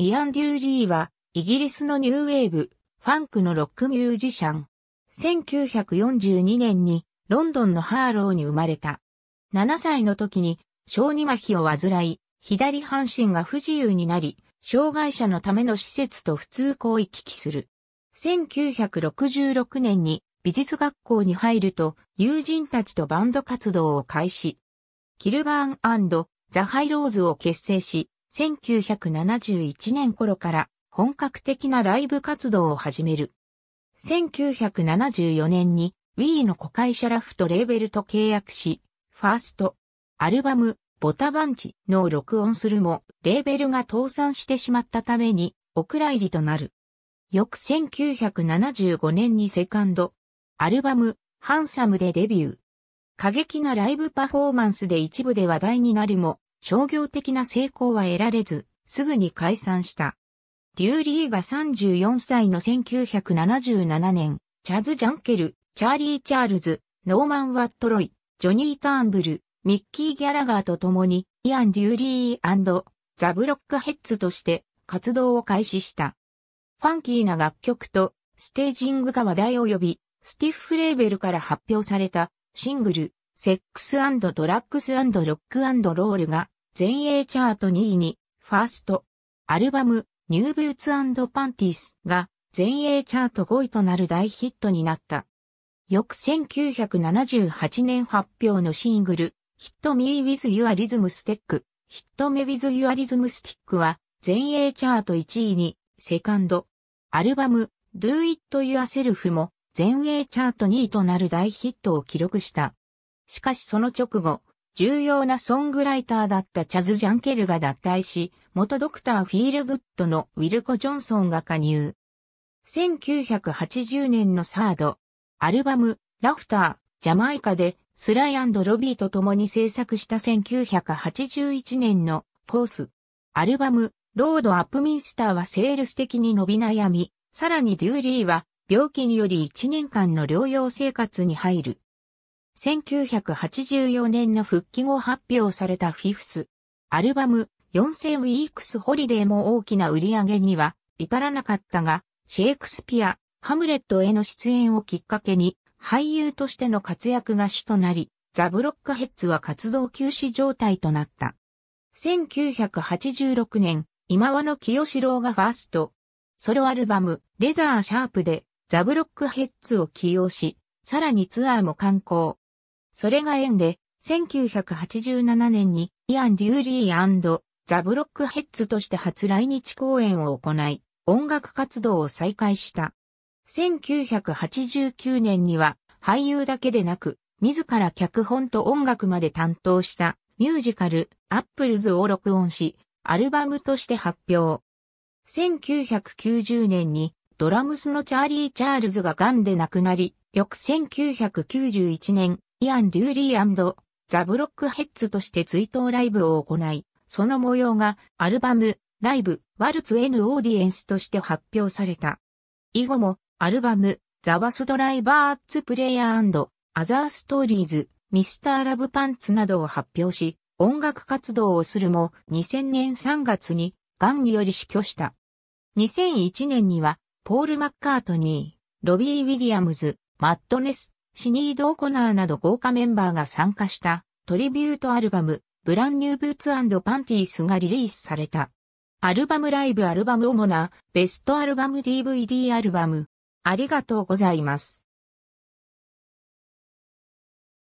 イアン・デューリーは、イギリスのニューウェーブ、ファンクのロックミュージシャン。1942年に、ロンドンのハーローに生まれた。7歳の時に、小児麻痺を患い、左半身が不自由になり、障害者のための施設と普通校為。行き来する。1966年に美術学校に入ると友人たちとバンド活動を開始。キルバーンザ・ハイローズを結成し、1971年頃から本格的なライブ活動を始める。1974年に Wii の子会社ラフとレーベルと契約し、ファースト、アルバム、ボタバンチの録音するも、レーベルが倒産してしまったために、お蔵入りとなる。翌1975年にセカンド、アルバム、ハンサムでデビュー。過激なライブパフォーマンスで一部で話題になるも、商業的な成功は得られず、すぐに解散した。デューリーが34歳の1977年、チャズ・ジャンケル、チャーリー・チャールズ、ノーマン・ワット・ロイ、ジョニー・ターンブル、ミッキー・ギャラガーと共に、イアン・デューリーザ・ブロックヘッズとして活動を開始した。ファンキーな楽曲とステージングが話題を呼び、スティッフレーベルから発表されたシングル、セックスドラッグスロックロールが全英チャート2位に、ファースト、アルバム、ニューブーツパンティスが全英チャート5位となる大ヒットになった。翌1978年発表のシングル、ヒットミー・ウィズ・ユア・リズム・ステック、ヒットメ・ウィズ・ユア・リズム・スティックは、全英チャート1位に、セカンド、アルバム、Do It Yourself も、全英チャート2位となる大ヒットを記録した。しかしその直後、重要なソングライターだったチャズ・ジャンケルが脱退し、元ドクター・フィールグッドのウィルコ・ジョンソンが加入。1980年のサード、アルバム、ラフター、ジャマイカで、スライロビーと共に制作した1981年の、フォース。アルバム、ロード・アップミンスターはセールス的に伸び悩み、さらにデューリーは、病気により1年間の療養生活に入る。1984年の復帰後発表されたフィフス。アルバム、4000ウィークスホリデーも大きな売り上げには至らなかったが、シェイクスピア、ハムレットへの出演をきっかけに、俳優としての活躍が主となり、ザ・ブロックヘッズは活動休止状態となった。1986年、今和の清志郎がファースト、ソロアルバム、レザーシャープで、ザ・ブロックヘッズを起用し、さらにツアーも観光。それが縁で、1987年にイアン・デューリーザ・ブロックヘッズとして初来日公演を行い、音楽活動を再開した。1989年には俳優だけでなく、自ら脚本と音楽まで担当したミュージカルアップルズを録音し、アルバムとして発表。1990年にドラムスのチャーリー・チャールズが癌で亡くなり、翌1991年イアン・デューリーザ・ブロックヘッズとして追悼ライブを行い、その模様がアルバム、ライブ、ワルツ・エヌ・オーディエンスとして発表された。以後も、アルバム、ザ・バスドライバーツ・プレイヤーアザー・ストーリーズ、ミスター・ラブ・パンツなどを発表し、音楽活動をするも2000年3月に、ガンにより死去した。2001年には、ポール・マッカートニー、ロビー・ウィリアムズ、マットネス、シニード・オコナーなど豪華メンバーが参加したトリビュートアルバム、ブランニューブーツパンティースがリリースされた。アルバムライブアルバム主なベストアルバム DVD アルバム。ありがとうございます。